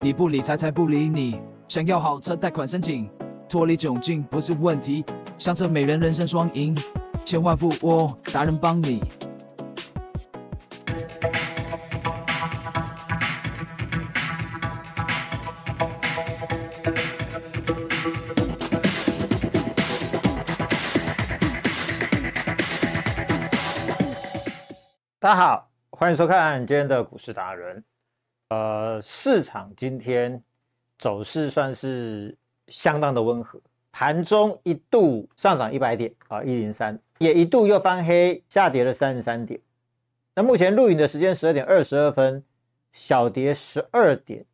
你不理财，财不理你。想要好车，贷款申请，脱离窘境不是问题。相册美人，人生双赢，千万富翁达人帮你。大家好，欢迎收看今天的股市达人。呃，市场今天走势算是相当的温和，盘中一度上涨一百点啊，一零三也一度又翻黑下跌了三十三点。那目前录影的时间十二点二十二分，小跌十二点，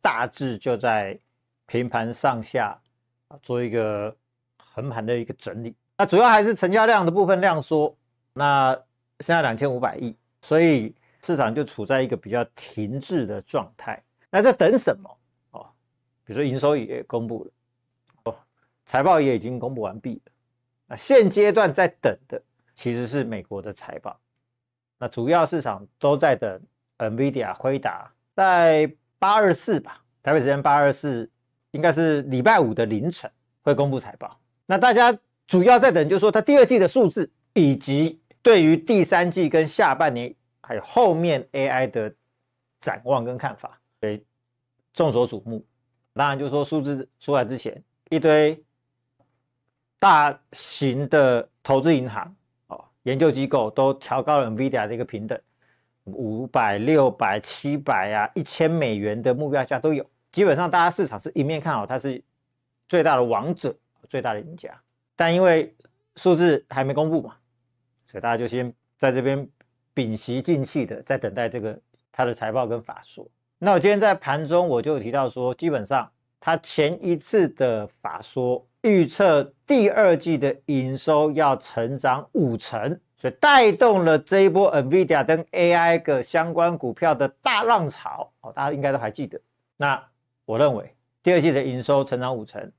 大致就在平盘上下啊，做一个横盘的一个整理。那主要还是成交量的部分量缩，那现在两千五百亿，所以。市场就处在一个比较停滞的状态，那在等什么哦？比如说营收也公布了，哦，财报也已经公布完毕了。那现阶段在等的其实是美国的财报，那主要市场都在等 Nvidia 回答，在八二四吧，台北时间八二四应该是礼拜五的凌晨会公布财报。那大家主要在等，就是说它第二季的数字，以及对于第三季跟下半年。还有后面 AI 的展望跟看法以众所瞩目，当然就是说数字出来之前，一堆大型的投资银行哦、研究机构都调高了 NVIDIA 的一个平等五百、六百、七百啊、一千美元的目标价都有。基本上大家市场是一面看好它，是最大的王者、最大的赢家。但因为数字还没公布嘛，所以大家就先在这边。屏息静气的在等待这个它的财报跟法说。那我今天在盘中我就提到说，基本上它前一次的法说预测第二季的营收要成长五成，所以带动了这一波 Nvidia 跟 AI 的相关股票的大浪潮。哦，大家应该都还记得。那我认为第二季的营收成长五成，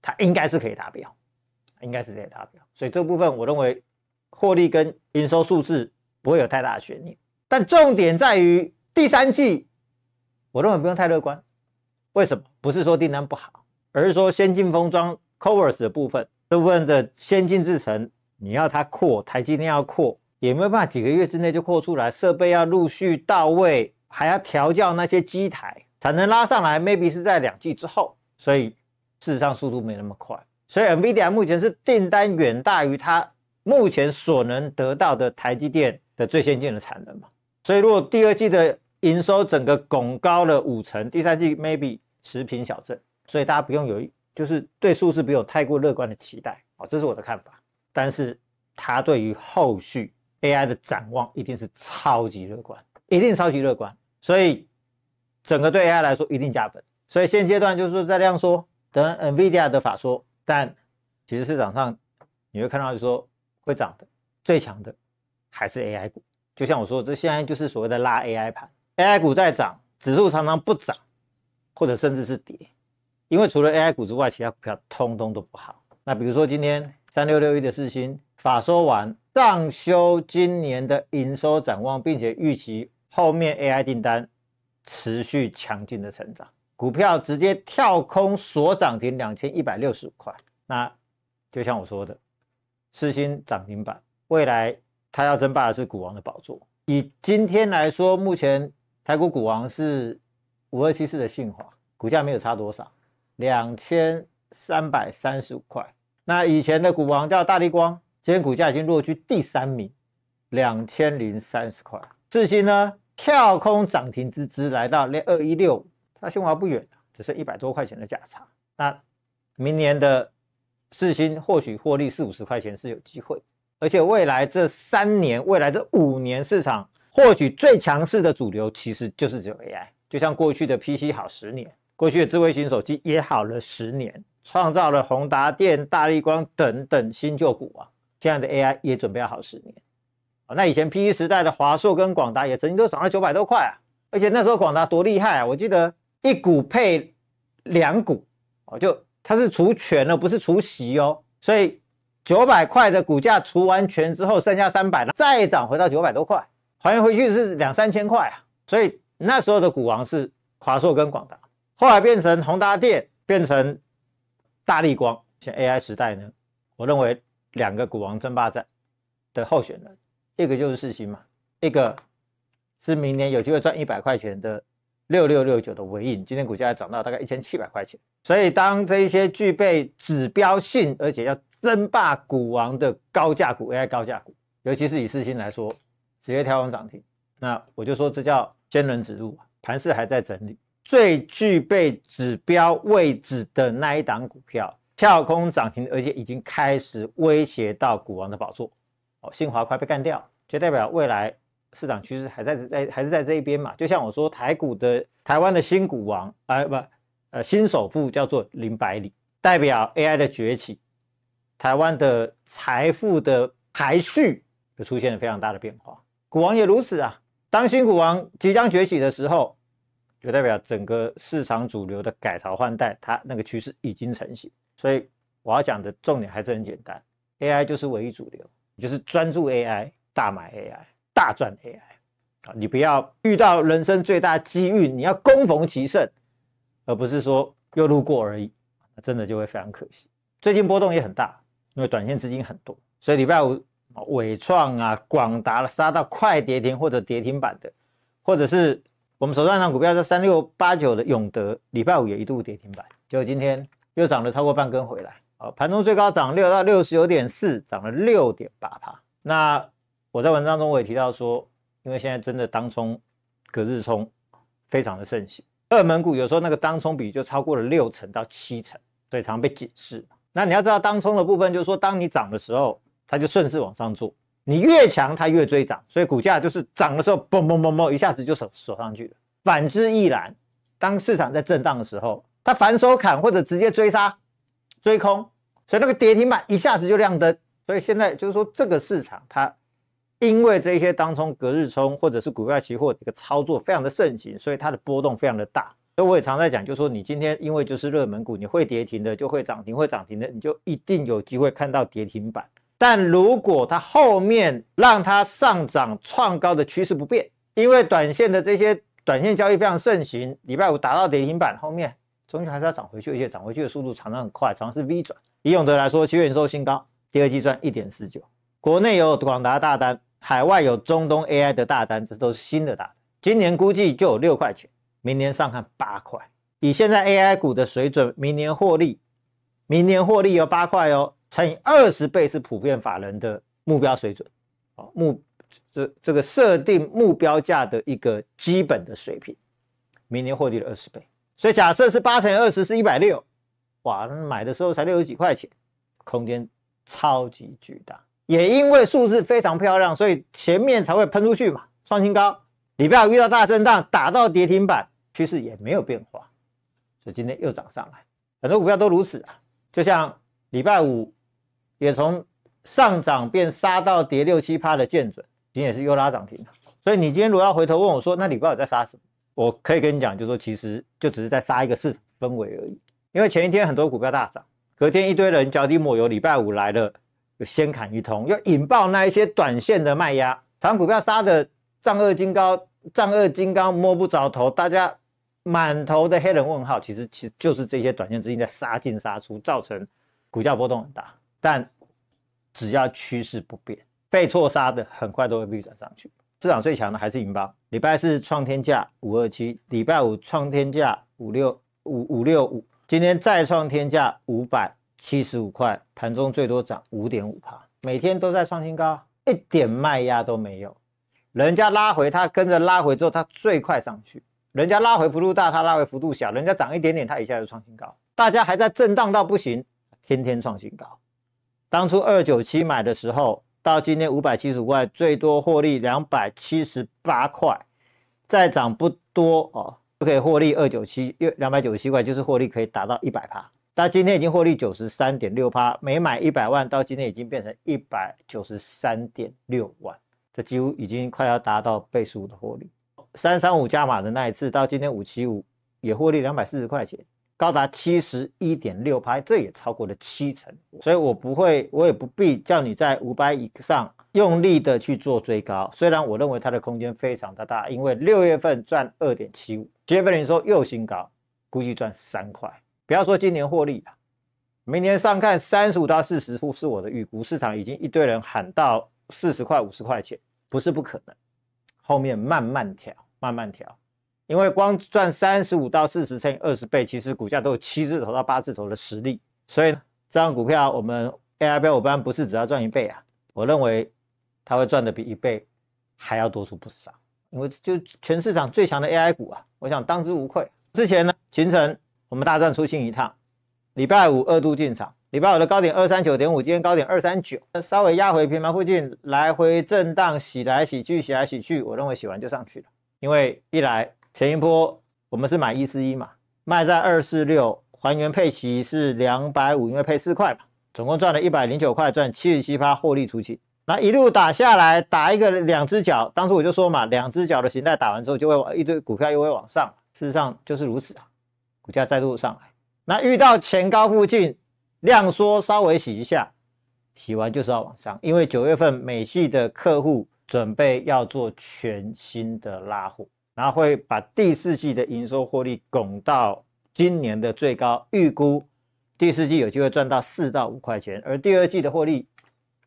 它应该是可以达标，应该是可以达标。所以这部分我认为获利跟营收数字。不会有太大的悬念，但重点在于第三季，我认为不用太乐观。为什么？不是说订单不好，而是说先进封装 （covers） 的部分，这部分的先进制程，你要它扩，台积电要扩，也没有办法几个月之内就扩出来。设备要陆续到位，还要调教那些机台，产能拉上来，maybe 是在两季之后，所以事实上速度没那么快。所以 n v i d i a 目前是订单远大于它目前所能得到的台积电。最先进的产能嘛，所以如果第二季的营收整个拱高了五成，第三季 maybe 持平小正，所以大家不用有，就是对数字不用太过乐观的期待，哦，这是我的看法。但是他对于后续 AI 的展望一定是超级乐观，一定超级乐观，所以整个对 AI 来说一定加本。所以现阶段就是在这样说，等 Nvidia 的法说，但其实市场上你会看到就说会涨的，最强的。还是 AI 股，就像我说，这现在就是所谓的拉 AI 盘。AI 股在涨，指数常常不涨，或者甚至是跌，因为除了 AI 股之外，其他股票通通都不好。那比如说今天三六六一的四星法说完，上修今年的营收展望，并且预期后面 AI 订单持续强劲的成长，股票直接跳空所涨停两千一百六十五块。那就像我说的，四星涨停板，未来。他要争霸的是股王的宝座。以今天来说，目前台股股王是五二七四的信华，股价没有差多少，两千三百三十五块。那以前的股王叫大力光，今天股价已经落居第三名，两千零三十块。至今呢，跳空涨停之资来到二一六，它信华不远只剩一百多块钱的价差。那明年的四星或许获利四五十块钱是有机会。而且未来这三年，未来这五年，市场或许最强势的主流其实就是只有 AI。就像过去的 PC 好十年，过去的智慧型手机也好了十年，创造了宏达电、大力光等等新旧股啊。现在的 AI 也准备好十年那以前 PC 时代的华硕跟广达也曾经都涨了九百多块啊。而且那时候广达多厉害啊，我记得一股配两股哦，就它是除权了，不是除息哦。所以。九百块的股价除完全之后剩下三百了，再涨回到九百多块，还原回去是两三千块啊。所以那时候的股王是华硕跟广达，后来变成宏达电，变成大力光。像 AI 时代呢，我认为两个股王争霸战的候选人，一个就是四星嘛，一个是明年有机会赚一百块钱的六六六九的尾影，今天股价涨到大概一千七百块钱。所以当这一些具备指标性，而且要争霸股王的高价股，AI 高价股，尤其是以四星来说，直接跳空涨停。那我就说，这叫先人指路啊！盘势还在整理，最具备指标位置的那一档股票跳空涨停，而且已经开始威胁到股王的宝座。哦，新华快被干掉，就代表未来市场趋势还在在还是在这一边嘛？就像我说，台股的台湾的新股王啊，不，呃，新首富叫做林百里，代表 AI 的崛起。台湾的财富的排序就出现了非常大的变化，股王也如此啊。当新股王即将崛起的时候，就代表整个市场主流的改朝换代，它那个趋势已经成型。所以我要讲的重点还是很简单，AI 就是唯一主流，就是专注 AI，大买 AI，大赚 AI 啊！你不要遇到人生最大机遇，你要攻逢其胜，而不是说又路过而已那真的就会非常可惜。最近波动也很大。因为短线资金很多，所以礼拜五尾伟创啊、广达了杀到快跌停或者跌停板的，或者是我们手上那股票是三六八九的永德，礼拜五也一度跌停板，结果今天又涨了超过半根回来。啊，盘中最高涨六到六十九点四，涨了六点八帕。那我在文章中我也提到说，因为现在真的当冲、隔日冲非常的盛行，热门股有时候那个当冲比就超过了六成到七成，所以常被警示。那你要知道，当冲的部分就是说，当你涨的时候，它就顺势往上做，你越强它越追涨，所以股价就是涨的时候嘣嘣嘣嘣一下子就上上去了。反之亦然，当市场在震荡的时候，它反手砍或者直接追杀、追空，所以那个跌停板一下子就亮灯。所以现在就是说，这个市场它因为这些当冲、隔日冲或者是股票期货这个操作非常的盛行，所以它的波动非常的大。所以我也常在讲，就说你今天因为就是热门股，你会跌停的，就会涨停，会涨停的，你就一定有机会看到跌停板。但如果它后面让它上涨创高的趋势不变，因为短线的这些短线交易非常盛行，礼拜五达到跌停板，后面终究还是要涨回去，而且涨回去的速度常常很快，常常是 V 转。以永德来说，七元收新高，第二季赚一点四九。国内有广达大单，海外有中东 AI 的大单，这都是新的大单，今年估计就有六块钱。明年上看八块，以现在 AI 股的水准，明年获利，明年获利有八块哦，乘以二十倍是普遍法人的目标水准，哦，目这这个设定目标价的一个基本的水平，明年获利了二十倍，所以假设是八乘以二十是一百六，哇，买的时候才六十几块钱，空间超级巨大，也因为数字非常漂亮，所以前面才会喷出去嘛，创新高，礼拜遇到大震荡打到跌停板。趋势也没有变化，所以今天又涨上来，很多股票都如此啊。就像礼拜五也从上涨变杀到跌六七趴的见准，今天也是又拉涨停了。所以你今天如果要回头问我说，那礼拜五在杀什么？我可以跟你讲，就说其实就只是在杀一个市场氛围而已。因为前一天很多股票大涨，隔天一堆人脚底抹油，礼拜五来了就先砍一通，要引爆那一些短线的卖压，长股票杀的丈二金高，丈二金刚摸不着头，大家。满头的黑人问号，其实其实就是这些短线资金在杀进杀出，造成股价波动很大。但只要趋势不变，被错杀的很快都会逆转上去。市场最强的还是银邦，礼拜四创天价五二七，礼拜五创天价五六五五六五，今天再创天价五百七十五块，盘中最多涨五点五帕，每天都在创新高，一点卖压都没有。人家拉回，他跟着拉回之后，他最快上去。人家拉回幅度大，它拉回幅度小；人家涨一点点，它一下就创新高。大家还在震荡到不行，天天创新高。当初二九七买的时候，到今天五百七十五块，最多获利两百七十八块。再涨不多哦，就可以获利二九七又两百九十七块，就是获利可以达到一百趴。但今天已经获利九十三点六趴，每买一百万到今天已经变成一百九十三点六万，这几乎已经快要达到倍数的获利。三三五加码的那一次，到今天五七五也获利两百四十块钱，高达七十一点六拍，这也超过了七成。所以我不会，我也不必叫你在五百以上用力的去做追高。虽然我认为它的空间非常的大，因为六月份赚二点七五，月份人说又新高，估计赚三块。不要说今年获利了，明年上看三十五到四十，是是我的预估。市场已经一堆人喊到四十块、五十块钱，不是不可能。后面慢慢调，慢慢调，因为光赚三十五到四十乘以二十倍，其实股价都有七字头到八字头的实力，所以这张股票我们 AI 标五班不是只要赚一倍啊，我认为它会赚的比一倍还要多出不少，因为就全市场最强的 AI 股啊，我想当之无愧。之前呢，秦臣我们大战出行一趟。礼拜五二度进场，礼拜五的高点二三九点五，今天高点二三九，稍微压回平盘附近，来回震荡洗来洗去，洗来洗去，我认为洗完就上去了，因为一来前一波我们是买一四一嘛，卖在二四六，还原配齐是两百五，因为配四块嘛，总共赚了一百零九块，赚七十七趴获利出去。那一路打下来，打一个两只脚，当初我就说嘛，两只脚的形态打完之后就会往一堆股票又会往上，事实上就是如此啊，股价再度上来。那遇到前高附近量缩，稍微洗一下，洗完就是要往上。因为九月份美系的客户准备要做全新的拉货，然后会把第四季的营收获利拱到今年的最高预估，第四季有机会赚到四到五块钱，而第二季的获利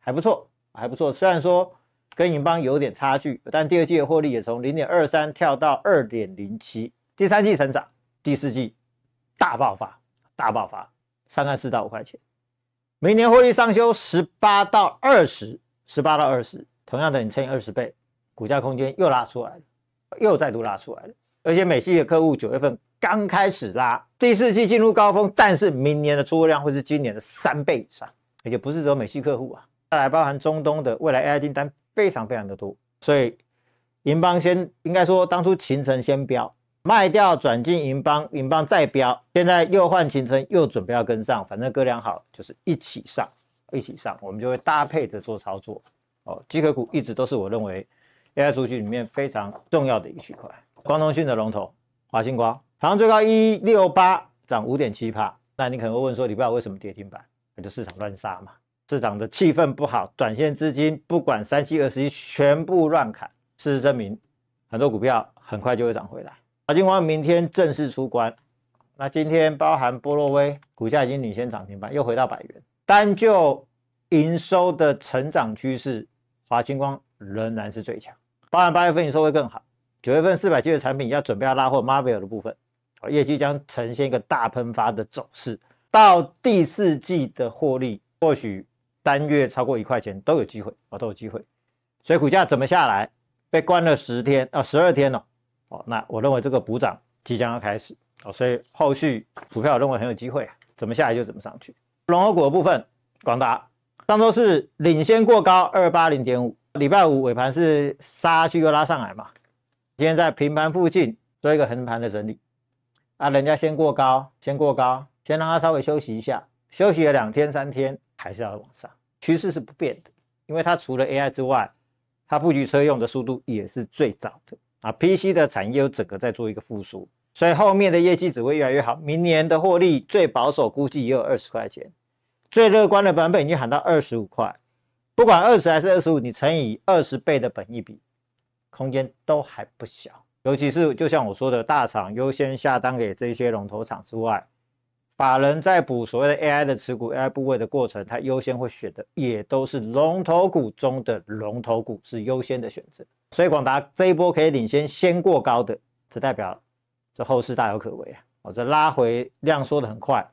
还不错，还不错。虽然说跟银邦有点差距，但第二季的获利也从零点二三跳到二点零七，第三季成长，第四季大爆发。大爆发，三块四到五块钱，明年获利上修十八到二十，十八到二十，同样的你乘以二十倍，股价空间又拉出来了，又再度拉出来了，而且美系的客户九月份刚开始拉，第四季进入高峰，但是明年的出货量会是今年的三倍以上，而且不是只有美系客户啊，再来包含中东的未来 AI 订单非常非常的多，所以银邦先应该说当初秦城先标，卖掉转进银邦，银邦再飙，现在又换行程，又准备要跟上，反正哥俩好，就是一起上，一起上，我们就会搭配着做操作。哦，机壳股一直都是我认为 AI 数据里面非常重要的一个区块。光通信的龙头华星光，好像最高一六八，涨五点七帕。那你可能会问说，你不知道为什么跌停板？那就市场乱杀嘛，市场的气氛不好，短线资金不管三七二十一，全部乱砍。事实证明，很多股票很快就会涨回来。华金光明天正式出关，那今天包含波洛威股价已经领先涨停板，又回到百元。单就营收的成长趋势，华金光仍然是最强。包含八月份营收会更好，九月份四百 G 的产品要准备要拉货 m a r v e l 的部分，业绩将呈现一个大喷发的走势。到第四季的获利，或许单月超过一块钱都有机会，都有机会。所以股价怎么下来？被关了十天啊，十二天了。哦，那我认为这个补涨即将要开始哦，所以后续股票我认为很有机会，怎么下来就怎么上去。龙头股的部分，广达上周是领先过高二八零点五，礼拜五尾盘是杀去又拉上来嘛，今天在平盘附近做一个横盘的整理啊，人家先过高，先过高，先让它稍微休息一下，休息了两天三天还是要往上，趋势是不变的，因为它除了 AI 之外，它布局车用的速度也是最早的。啊，PC 的产业又整个在做一个复苏，所以后面的业绩只会越来越好。明年的获利最保守估计也有二十块钱，最乐观的版本已经喊到二十五块。不管二十还是二十五，你乘以二十倍的本益比，空间都还不小。尤其是就像我说的，大厂优先下单给这些龙头厂之外。把人在补所谓的 AI 的持股 AI 部位的过程，它优先会选的也都是龙头股中的龙头股是优先的选择，所以广达这一波可以领先先过高的，这代表这后市大有可为啊！我这拉回量缩的很快，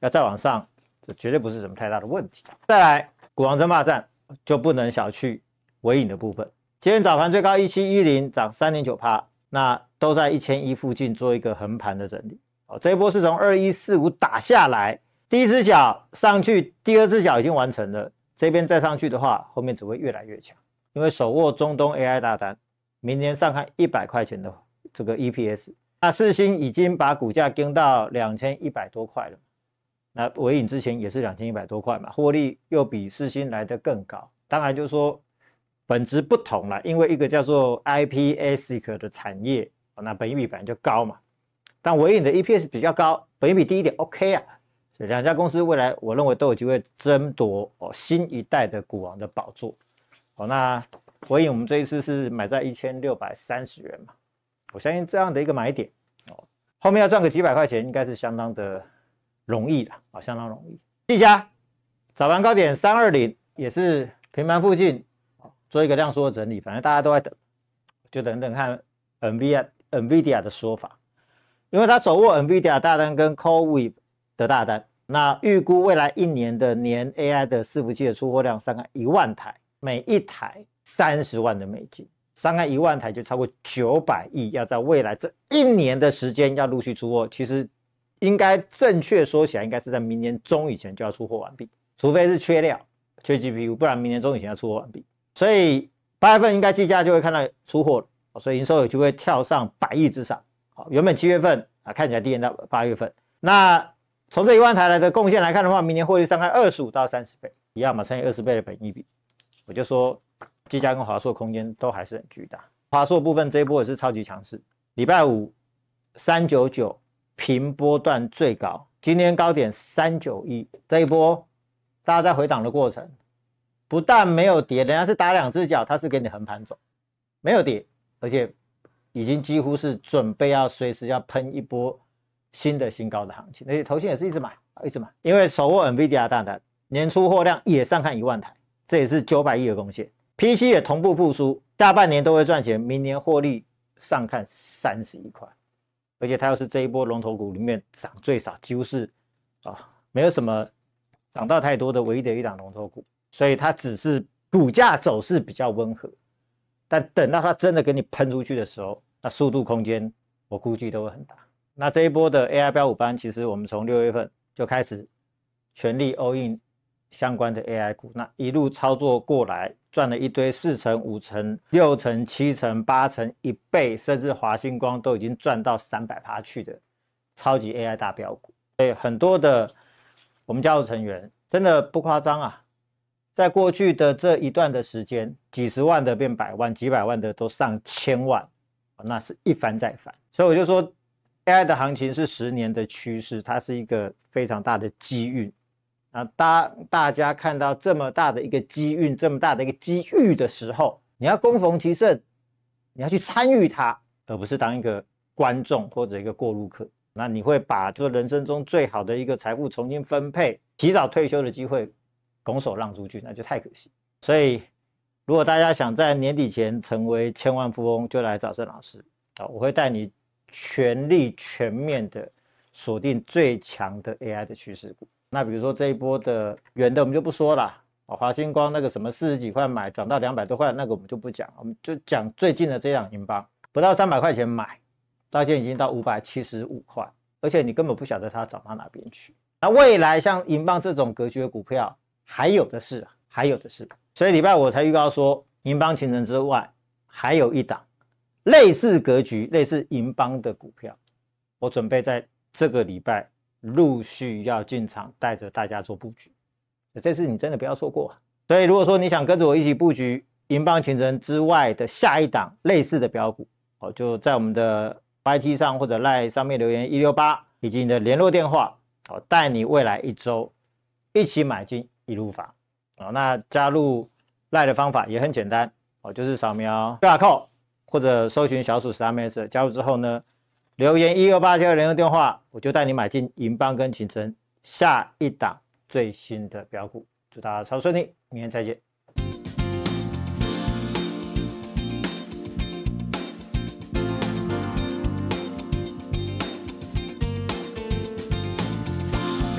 要再往上，这绝对不是什么太大的问题。再来，股王争霸战就不能小觑尾影的部分，今天早盘最高一七一零，涨三点九帕，那都在一千一附近做一个横盘的整理。这一波是从二一四五打下来，第一只脚上去，第二只脚已经完成了。这边再上去的话，后面只会越来越强，因为手握中东 AI 大单，明年上看一百块钱的这个 EPS。那四新已经把股价盯到两千一百多块了，那尾影之前也是两千一百多块嘛，获利又比四新来得更高，当然就是说本质不同了，因为一个叫做 IPASIC 的产业，那本益比本来就高嘛。但伟影的 EPS 比较高，本益比低一点，OK 啊。这两家公司未来我认为都有机会争夺哦新一代的股王的宝座。好，那伟影我们这一次是买在一千六百三十元嘛，我相信这样的一个买点哦，后面要赚个几百块钱应该是相当的容易的啊，相当容易。一家早盘高点三二零也是平盘附近，啊，做一个量缩的整理，反正大家都在等，就等等看 NVIDIA NVIDIA 的说法。因为它手握 Nvidia 大单跟 c o l a e 的大单，那预估未来一年的年 AI 的伺服器的出货量上个一万台，每一台三十万的美金，上个一万台就超过九百亿，要在未来这一年的时间要陆续出货。其实应该正确说起来，应该是在明年中以前就要出货完毕，除非是缺料、缺 GPU，不然明年中以前要出货完毕。所以八月份应该计价就会看到出货了，所以营收有机会跳上百亿之上。原本七月份啊，看起来跌延到八月份。那从这一万台来的贡献来看的话，明年获利上看二十五到三十倍，一样嘛，乘以二十倍的本益比。我就说，基佳跟华硕空间都还是很巨大。华硕部分这一波也是超级强势。礼拜五三九九平波段最高，今天高点三九一，这一波大家在回档的过程，不但没有跌，人家是打两只脚，它是给你横盘走，没有跌，而且。已经几乎是准备要随时要喷一波新的新高的行情，而且头信也是一直买，一直买，因为手握 Nvidia 大台，年出货量也上看一万台，这也是九百亿的贡献。PC 也同步复苏，下半年都会赚钱，明年获利上看三十亿块。而且它又是这一波龙头股里面涨最少，几乎是啊没有什么涨到太多的唯一的一档龙头股，所以它只是股价走势比较温和。但等到它真的给你喷出去的时候，那速度空间我估计都会很大。那这一波的 AI 标五班，其实我们从六月份就开始全力 all in 相关的 AI 股，那一路操作过来，赚了一堆四成、五成、六成、七成、八成、一倍，甚至华星光都已经赚到三百趴去的超级 AI 大标股。所以很多的我们家族成员真的不夸张啊。在过去的这一段的时间，几十万的变百万，几百万的都上千万，那是一番再翻。所以我就说，AI 的行情是十年的趋势，它是一个非常大的机遇。那当大家看到这么大的一个机遇，这么大的一个机遇的时候，你要攻逢其胜，你要去参与它，而不是当一个观众或者一个过路客。那你会把就人生中最好的一个财富重新分配，提早退休的机会。拱手让出去，那就太可惜。所以，如果大家想在年底前成为千万富翁，就来找郑老师啊！我会带你全力、全面的锁定最强的 AI 的趋势股。那比如说这一波的远的我们就不说了，啊，华星光那个什么四十几块买，涨到两百多块，那个我们就不讲，我们就讲最近的这两银邦，不到三百块钱买，到现在已经到五百七十五块，而且你根本不晓得它涨到哪边去。那未来像银棒这种格局的股票，还有的是，还有的是，所以礼拜我才预告说，银邦情人之外，还有一档类似格局、类似银邦的股票，我准备在这个礼拜陆续要进场，带着大家做布局。这次你真的不要错过。所以如果说你想跟着我一起布局银邦情人之外的下一档类似的标股，哦，就在我们的白 T 上或者赖上面留言一六八以及你的联络电话，好带你未来一周一起买进。记录法啊，那加入赖的方法也很简单哦，就是扫描 code 或者搜寻小鼠三 MS 加入之后呢，留言一二八加零的电话，我就带你买进银邦跟秦城下一档最新的标股，祝大家超顺利，明天再见。